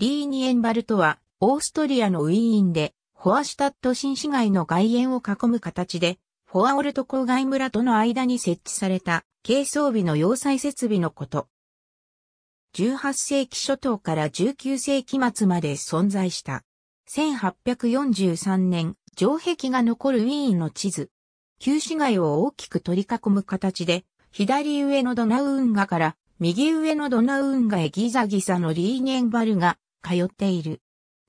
リーニエンバルとは、オーストリアのウィーンで、フォアシュタット新市街の外縁を囲む形で、フォアオルト郊外村との間に設置された、軽装備の要塞設備のこと。18世紀初頭から19世紀末まで存在した。1843年、城壁が残るウィーンの地図。旧市街を大きく取り囲む形で、左上のドナウ運河から、右上のドナウ運河へギザギザのリーニエンバルが通っている。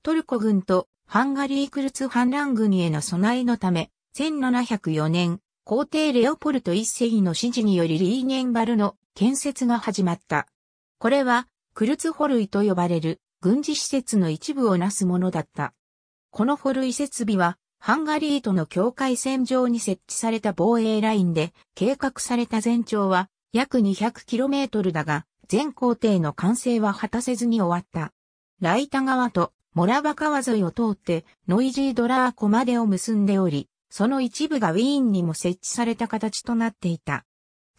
トルコ軍とハンガリークルツ反乱軍への備えのため、1704年、皇帝レオポルト一世の指示によりリーネンバルの建設が始まった。これは、クルツホルイと呼ばれる軍事施設の一部をなすものだった。このホルイ設備は、ハンガリーとの境界線上に設置された防衛ラインで、計画された全長は約 200km だが、全工程の完成は果たせずに終わった。ライタ川とモラバ川沿いを通ってノイジードラー湖までを結んでおり、その一部がウィーンにも設置された形となっていた。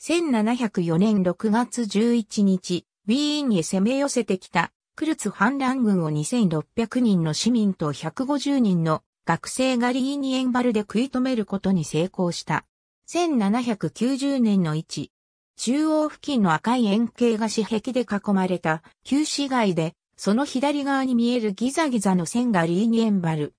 1704年6月11日、ウィーンに攻め寄せてきたクルツ反乱軍を2600人の市民と150人の学生がリーニエンバルで食い止めることに成功した。1790年の1、中央付近の赤い円形が紙壁で囲まれた旧市街でその左側に見えるギザギザの線がリーニエンバル。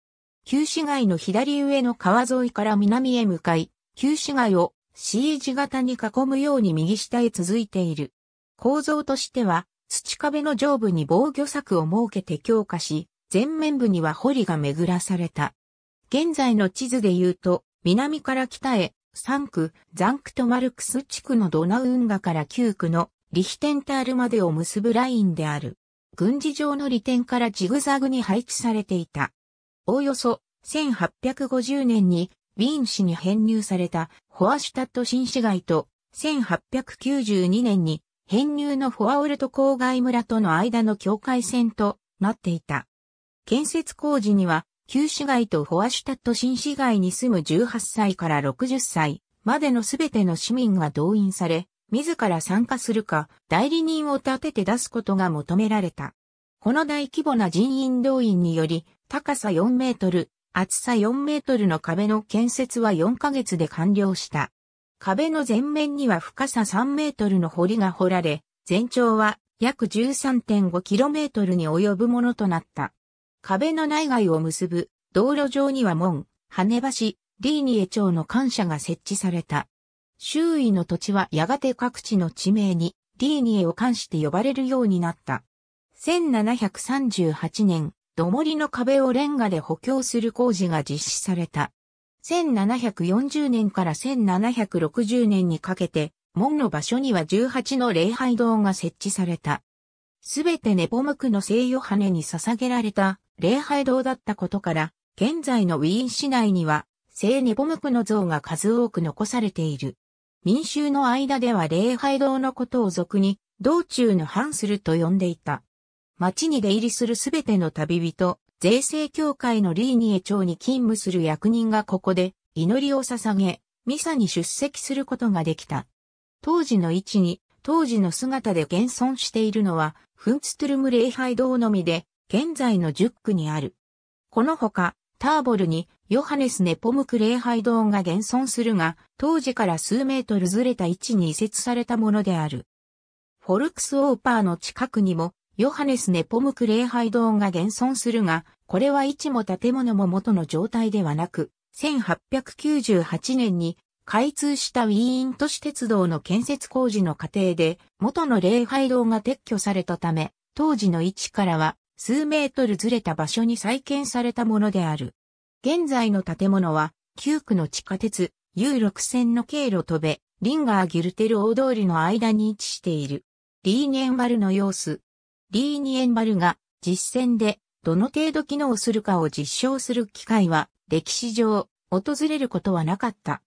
旧市街の左上の川沿いから南へ向かい、旧市街を C 字型に囲むように右下へ続いている。構造としては、土壁の上部に防御柵を設けて強化し、前面部には堀が巡らされた。現在の地図で言うと、南から北へ、3区、ザンクとマルクス地区のドナウンガから9区のリヒテンタールまでを結ぶラインである。軍事上の利点からジグザグに配置されていた。おおよそ1850年にウィーン市に編入されたフォアシュタット新市街と1892年に編入のフォアオルト郊外村との間の境界線となっていた。建設工事には旧市街とフォアシュタット新市街に住む18歳から60歳までのすべての市民が動員され、自ら参加するか、代理人を立てて出すことが求められた。この大規模な人員動員により、高さ4メートル、厚さ4メートルの壁の建設は4ヶ月で完了した。壁の前面には深さ3メートルの堀が掘られ、全長は約 13.5km に及ぶものとなった。壁の内外を結ぶ道路上には門、跳ね橋、リーニエ町の感謝が設置された。周囲の土地はやがて各地の地名に、リーニエを冠して呼ばれるようになった。1738年、土森の壁をレンガで補強する工事が実施された。1740年から1760年にかけて、門の場所には18の礼拝堂が設置された。すべてネポムクの聖ヨハネに捧げられた礼拝堂だったことから、現在のウィーン市内には、聖ネポムクの像が数多く残されている。民衆の間では礼拝堂のことを俗に、道中のハンスルと呼んでいた。町に出入りするすべての旅人、税制協会のリーニエ町に勤務する役人がここで祈りを捧げ、ミサに出席することができた。当時の位置に、当時の姿で現存しているのは、フンツトゥルム礼拝堂のみで、現在の10区にある。このほか、ターボルにヨハネス・ネポムク礼拝堂が現存するが、当時から数メートルずれた位置に移設されたものである。フォルクス・オーパーの近くにも、ヨハネス・ネポムク礼拝堂が現存するが、これは位置も建物も元の状態ではなく、1898年に開通したウィーン都市鉄道の建設工事の過程で、元の礼拝堂が撤去されたため、当時の位置からは数メートルずれた場所に再建されたものである。現在の建物は、旧区の地下鉄、U6 線の経路とべ、リンガー・ギルテル大通りの間に位置している。リーニエンバルの様子。リーニエンバルが実践でどの程度機能するかを実証する機会は歴史上訪れることはなかった。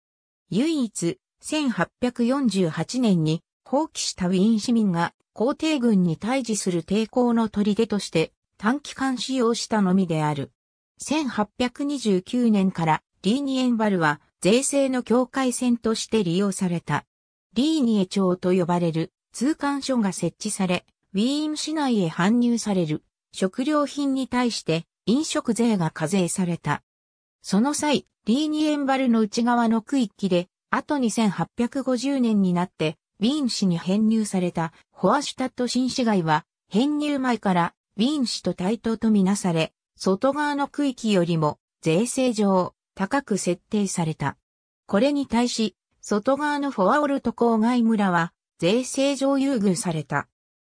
唯一1848年に放棄したウィーン市民が皇帝軍に対峙する抵抗の砦として短期間使用したのみである。1829年からリーニエンバルは税制の境界線として利用された。リーニエ町と呼ばれる通関所が設置され、ウィーン市内へ搬入される食料品に対して飲食税が課税された。その際、リーニエンバルの内側の区域で、後に1850年になってウィーン市に編入されたホアシュタット新市街は、編入前からウィーン市と対等とみなされ、外側の区域よりも税制上高く設定された。これに対し、外側のフォアオルト郊外村は税制上優遇された。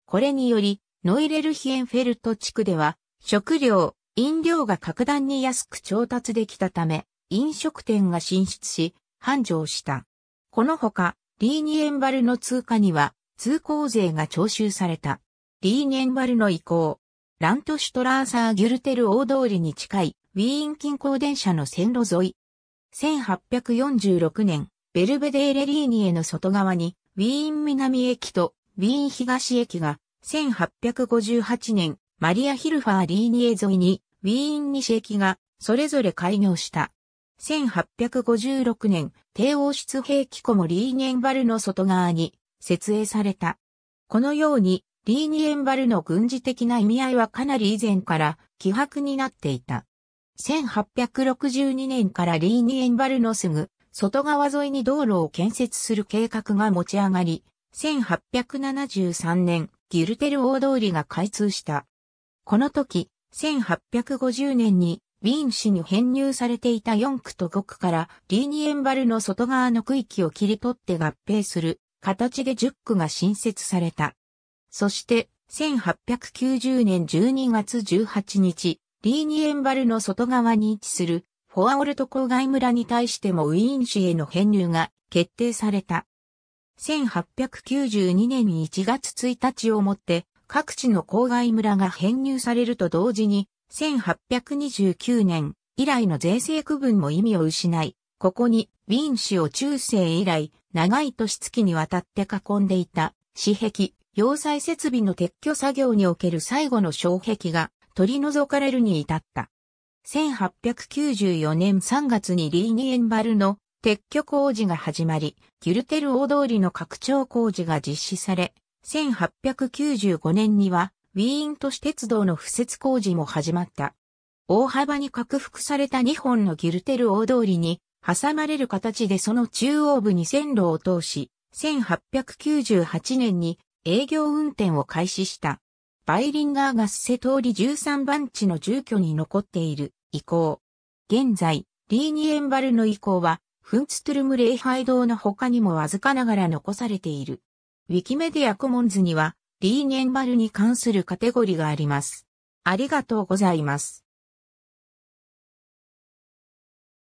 これにより、ノイレルヒエンフェルト地区では、食料、飲料が格段に安く調達できたため、飲食店が進出し、繁盛した。このほか、リーニエンバルの通貨には、通行税が徴収された。リーニエンバルの移行、ラントシュトラーサー・ギュルテル大通りに近い、ウィーン近郊電車の線路沿い。1846年、ベルベデーレリーニへの外側に、ウィーン南駅とウィーン東駅が、1858年、マリア・ヒルファー・リーニエ沿いに、ウィーン西駅が、それぞれ開業した。1856年、帝王室兵器庫もリーニエンバルの外側に、設営された。このように、リーニエンバルの軍事的な意味合いはかなり以前から希薄になっていた。1862年からリーニエンバルのすぐ外側沿いに道路を建設する計画が持ち上がり、1873年、ギルテル大通りが開通した。この時、1850年にウィーン市に編入されていた4区と5区からリーニエンバルの外側の区域を切り取って合併する形で10区が新設された。そして、1890年12月18日、リーニエンバルの外側に位置するフォアオルト郊外村に対してもウィーン市への編入が決定された。1892年1月1日をもって各地の郊外村が編入されると同時に1829年以来の税制区分も意味を失い、ここにウィーン市を中世以来長い年月にわたって囲んでいた私壁要塞設備の撤去作業における最後の障壁が取り除かれるに至った。1894年3月にリーニエンバルの撤去工事が始まり、ギュルテル大通りの拡張工事が実施され、1895年にはウィーン都市鉄道の敷設工事も始まった。大幅に拡幅された2本のギュルテル大通りに挟まれる形でその中央部に線路を通し、1898年に営業運転を開始した。バイリンガーガッ瀬通り13番地の住居に残っている遺構。現在、リーニエンバルの遺構は、フンツトゥルム礼拝堂の他にもわずかながら残されている。ウィキメディアコモンズには、リーニエンバルに関するカテゴリーがあります。ありがとうございます。